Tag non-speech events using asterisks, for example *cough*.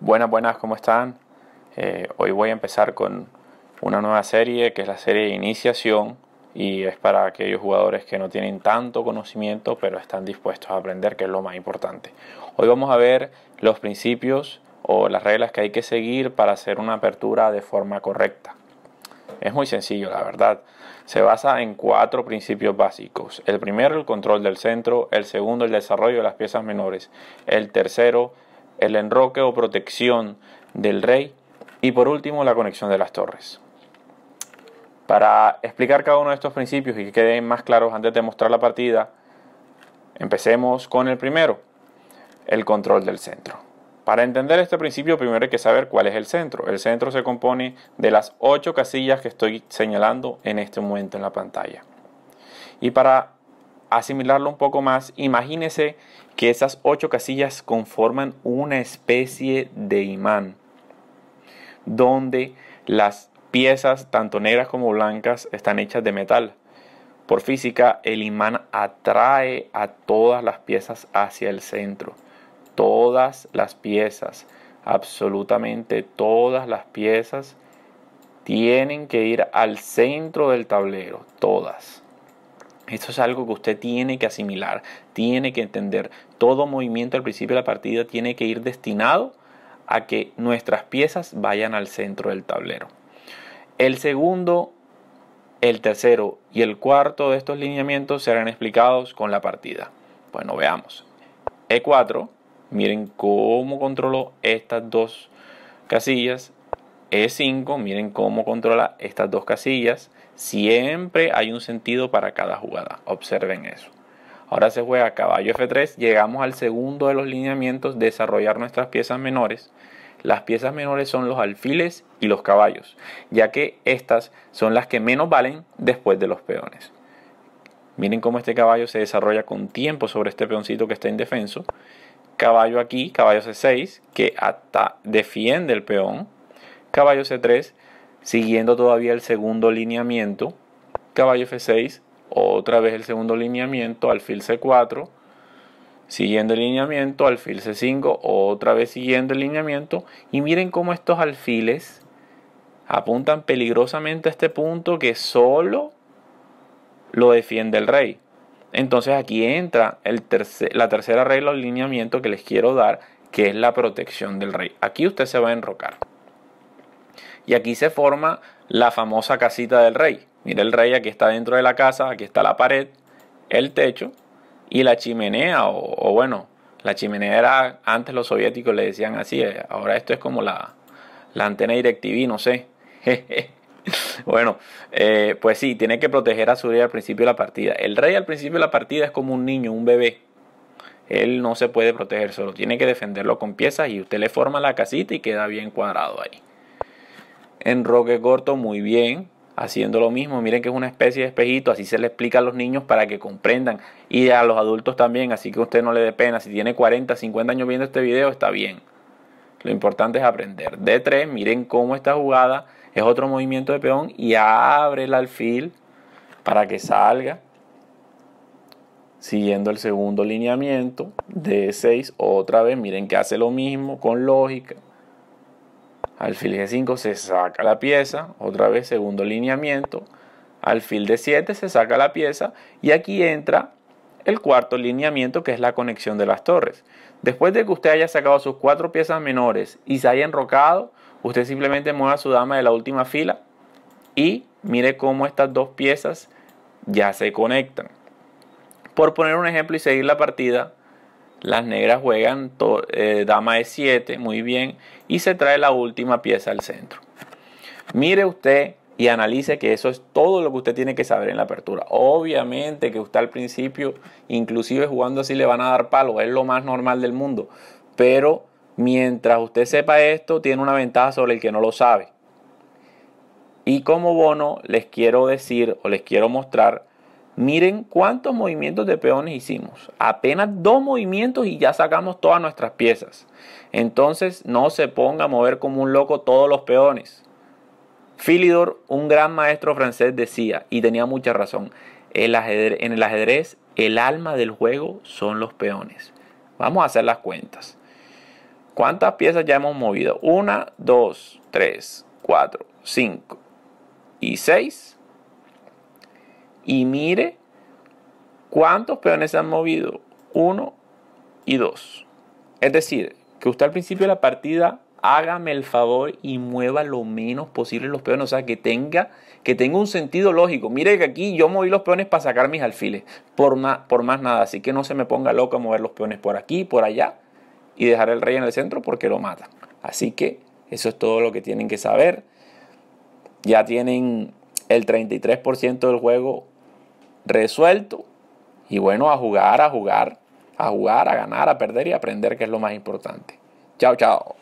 Buenas, buenas, ¿cómo están? Eh, hoy voy a empezar con una nueva serie que es la serie de iniciación y es para aquellos jugadores que no tienen tanto conocimiento pero están dispuestos a aprender, que es lo más importante. Hoy vamos a ver los principios o las reglas que hay que seguir para hacer una apertura de forma correcta. Es muy sencillo, la verdad. Se basa en cuatro principios básicos. El primero, el control del centro. El segundo, el desarrollo de las piezas menores. El tercero, el enroque o protección del rey. Y por último, la conexión de las torres. Para explicar cada uno de estos principios y que queden más claros antes de mostrar la partida, empecemos con el primero, el control del centro. Para entender este principio, primero hay que saber cuál es el centro. El centro se compone de las ocho casillas que estoy señalando en este momento en la pantalla. Y para asimilarlo un poco más, imagínese que esas ocho casillas conforman una especie de imán, donde las piezas, tanto negras como blancas, están hechas de metal. Por física, el imán atrae a todas las piezas hacia el centro todas las piezas, absolutamente todas las piezas tienen que ir al centro del tablero, todas. Esto es algo que usted tiene que asimilar, tiene que entender. Todo movimiento al principio de la partida tiene que ir destinado a que nuestras piezas vayan al centro del tablero. El segundo, el tercero y el cuarto de estos lineamientos serán explicados con la partida. Bueno, veamos. E4, Miren cómo controló estas dos casillas. E5, miren cómo controla estas dos casillas. Siempre hay un sentido para cada jugada. Observen eso. Ahora se juega caballo F3. Llegamos al segundo de los lineamientos, desarrollar nuestras piezas menores. Las piezas menores son los alfiles y los caballos, ya que estas son las que menos valen después de los peones. Miren cómo este caballo se desarrolla con tiempo sobre este peoncito que está indefenso caballo aquí, caballo c6, que hasta defiende el peón, caballo c3, siguiendo todavía el segundo lineamiento, caballo f6, otra vez el segundo lineamiento, alfil c4, siguiendo el lineamiento, alfil c5, otra vez siguiendo el lineamiento, y miren cómo estos alfiles apuntan peligrosamente a este punto que solo lo defiende el rey. Entonces aquí entra el la tercera regla o alineamiento que les quiero dar, que es la protección del rey. Aquí usted se va a enrocar. Y aquí se forma la famosa casita del rey. Mira el rey, aquí está dentro de la casa, aquí está la pared, el techo y la chimenea, o, bueno, la chimenea era, antes los soviéticos le decían así, eh, ahora esto es como la, la antena directiví, no sé. *laughs* *laughs* bueno, eh, pues sí, tiene que proteger a su rey al principio de la partida. El rey al principio de la partida es como un niño, un bebé. Él no se puede proteger solo, tiene que defenderlo con piezas y usted le forma la casita y queda bien cuadrado ahí. En Roque Corto, muy bien, haciendo lo mismo. Miren que es una especie de espejito, así se le explica a los niños para que comprendan y a los adultos también, así que usted no le dé pena. Si tiene 40, 50 años viendo este video, está bien. Lo importante es aprender. D3, miren cómo está jugada es otro movimiento de peón y abre el alfil para que salga siguiendo el segundo lineamiento de 6 otra vez miren que hace lo mismo con lógica alfil de 5 se saca la pieza otra vez segundo lineamiento alfil de 7 se saca la pieza y aquí entra el cuarto lineamiento que es la conexión de las torres después de que usted haya sacado sus cuatro piezas menores y se haya enrocado Usted simplemente mueva su dama de la última fila y mire cómo estas dos piezas ya se conectan. Por poner un ejemplo y seguir la partida, las negras juegan eh, dama de 7 muy bien, y se trae la última pieza al centro. Mire usted y analice que eso es todo lo que usted tiene que saber en la apertura. Obviamente que usted al principio, inclusive jugando así, le van a dar palo, es lo más normal del mundo, pero Mientras usted sepa esto, tiene una ventaja sobre el que no lo sabe. Y como bono, les quiero decir o les quiero mostrar, miren cuántos movimientos de peones hicimos. Apenas dos movimientos y ya sacamos todas nuestras piezas. Entonces no se ponga a mover como un loco todos los peones. Philidor, un gran maestro francés, decía, y tenía mucha razón, en el ajedrez el alma del juego son los peones. Vamos a hacer las cuentas. ¿Cuántas piezas ya hemos movido? Una, dos, 3, 4, 5 y 6. Y mire cuántos peones se han movido. 1 y 2. Es decir, que usted al principio de la partida hágame el favor y mueva lo menos posible los peones, o sea, que tenga, que tenga un sentido lógico. Mire que aquí yo moví los peones para sacar mis alfiles, por, por más nada, así que no se me ponga loco a mover los peones por aquí, por allá, y dejar el rey en el centro porque lo mata. Así que eso es todo lo que tienen que saber. Ya tienen el 33% del juego resuelto. Y bueno, a jugar, a jugar, a jugar, a ganar, a perder y aprender, que es lo más importante. Chao, chao.